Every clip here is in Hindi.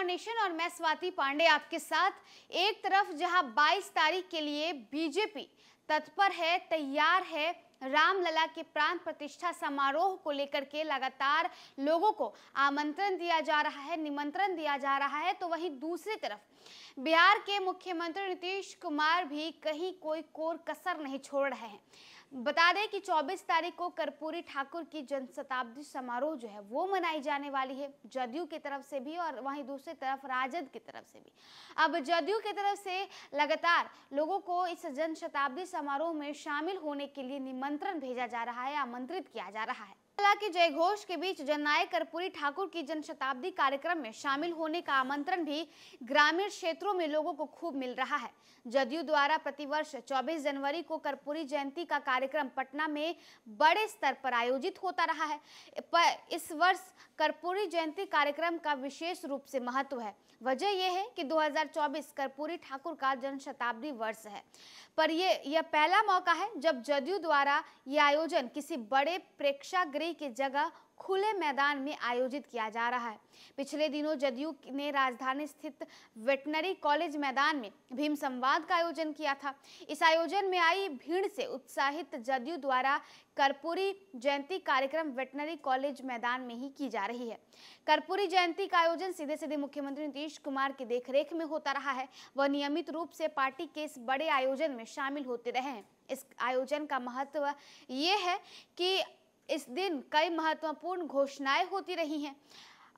फॉर्मेशन और मैं स्वाति पांडे आपके साथ एक तरफ जहां 22 तारीख के लिए बीजेपी तत्पर है तैयार है रामलला के प्राण प्रतिष्ठा समारोह को लेकर के लगातार लोगों को आमंत्रण दिया जा रहा है निमंत्रण दिया जा रहा है तो वहीं दूसरी तरफ बिहार के मुख्यमंत्री नीतीश कुमार भी कहीं कोई कोर कसर नहीं छोड़ रहे हैं बता दें कि 24 तारीख को कर्पूरी ठाकुर की जनशताब्दी समारोह जो है वो मनाई जाने वाली है जदयू की तरफ से भी और वहीं दूसरी तरफ राजद की तरफ से भी अब जदयू की तरफ से लगातार लोगों को इस जनशताब्दी समारोह में शामिल होने के लिए निमंत्रण भेजा जा रहा है आमंत्रित किया जा रहा है की जय घोष के बीच जननायक कर्पूरी ठाकुर की जन शताब्दी कार्यक्रम में शामिल होने का आमंत्रण भी ग्रामीण क्षेत्रों में लोगों को खूब मिल रहा है जदयू द्वारा प्रतिवर्ष 24 जनवरी को कर्पूरी जयंती का कार्यक्रम पटना में बड़े स्तर पर आयोजित होता रहा है इस वर्ष कर्पूरी जयंती कार्यक्रम का विशेष रूप से महत्व है वजह यह है कि 2024 कर्पूरी ठाकुर का जनशताब्दी वर्ष है पर ये यह पहला मौका है जब जदयू द्वारा ये आयोजन किसी बड़े प्रेक्षागृह की जगह खुले मैदान में आयोजित किया जा रहा है पिछले दिनों जदयू ने राजधानी स्थित वेटनरी कॉलेज मैदान में भीम संवाद का आयोजन किया था इस आयोजन में आई भीड़ से उत्साहित जदयू द्वारा कर्पूरी जयंती कार्यक्रम वेटनरी कॉलेज मैदान में ही की जा रही है कर्पूरी जयंती का आयोजन सीधे सीधे मुख्यमंत्री नीतीश कुमार की देखरेख में होता रहा है वह नियमित रूप से पार्टी के इस बड़े आयोजन में शामिल होते रहे हैं इस आयोजन का महत्व ये है कि इस दिन कई महत्वपूर्ण घोषणाएं होती रही हैं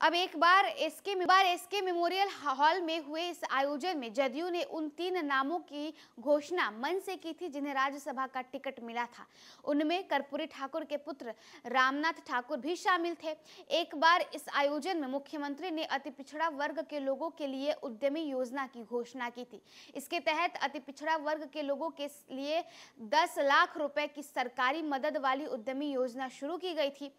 अब एक बार एसके बार एसके मेमोरियल हॉल में हुए इस आयोजन में जदयू ने उन तीन नामों की घोषणा मन से की थी जिन्हें राज्यसभा का टिकट मिला था उनमें कर्पूरी ठाकुर के पुत्र रामनाथ ठाकुर भी शामिल थे एक बार इस आयोजन में मुख्यमंत्री ने अति पिछड़ा वर्ग के लोगों के लिए उद्यमी योजना की घोषणा की थी इसके तहत अति पिछड़ा वर्ग के लोगों के लिए दस लाख रुपए की सरकारी मदद वाली उद्यमी योजना शुरू की गई थी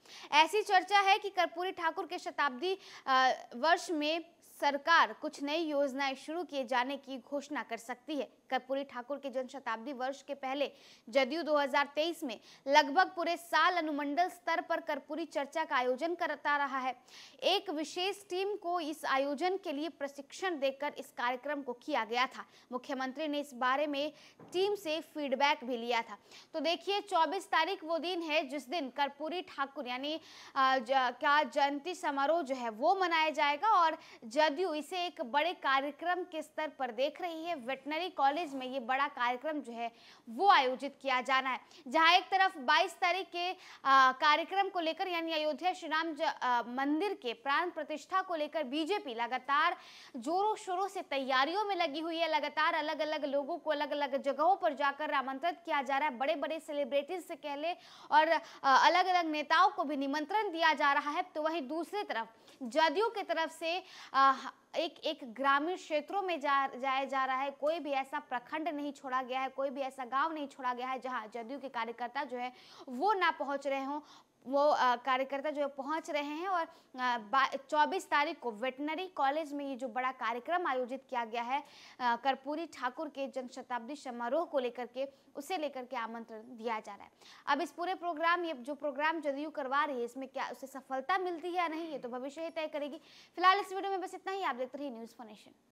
ऐसी चर्चा है कि कर्पूरी ठाकुर के शताब्दी शताब्दी वर्ष में सरकार कुछ नई योजनाएं शुरू किए जाने की घोषणा कर सकती है कर्पूरी ठाकुर के जन शताब्दी वर्ष के पहले जदयू 2023 में लगभग पूरे साल अनुमंडल स्तर पर कर्पूरी चर्चा का आयोजन करता रहा है एक विशेष टीम को इस आयोजन के लिए प्रशिक्षण देकर इस कार्यक्रम को किया गया था मुख्यमंत्री ने इस बारे में टीम से फीडबैक भी लिया था तो देखिए चौबीस तारीख वो दिन है जिस दिन कर्पूरी ठाकुर यानी क्या जयंती समारोह जो है वो मनाया जाएगा और जदयू इसे एक बड़े कार्यक्रम के स्तर पर देख रही है वेटनरी कॉलेज कॉलेज में ये बड़ा कार्यक्रम जो है वो आयोजित किया जाना है जहाँ एक तरफ बाईस तारीख के कार्यक्रम को लेकर यानी अयोध्या श्री राम मंदिर के प्राण प्रतिष्ठा को लेकर बीजेपी लगातार जोरों शोरों से तैयारियों में लगी हुई है लगातार अलग अलग लोगों को अलग अलग जगहों पर जाकर आमंत्रित किया जा रहा है बड़े बड़े सेलिब्रिटीज से कह ले और अलग अलग नेताओं को भी निमंत्रण दिया जा रहा है तो वहीं दूसरी तरफ जदयू की तरफ से एक एक ग्रामीण क्षेत्रों में जा जाया जा रहा है कोई भी ऐसा प्रखंड नहीं छोड़ा गया है कोई भी ऐसा गांव नहीं छोड़ा गया है जहां जदयू के कार्यकर्ता जो है वो ना पहुंच रहे हों वो कार्यकर्ता जो है पहुंच रहे हैं और 24 तारीख को वेटनरी कॉलेज में ये जो बड़ा कार्यक्रम आयोजित किया गया है कर्पूरी ठाकुर के जन्म शताब्दी समारोह को लेकर के उसे लेकर के आमंत्रण दिया जा रहा है अब इस पूरे प्रोग्राम ये जो प्रोग्राम जदयू करवा रही है इसमें क्या उसे सफलता मिलती है या नहीं ये तो भविष्य ही तय करेगी फिलहाल इस वीडियो में बस इतना ही आप देखते रहिए न्यूज़ फोनेशन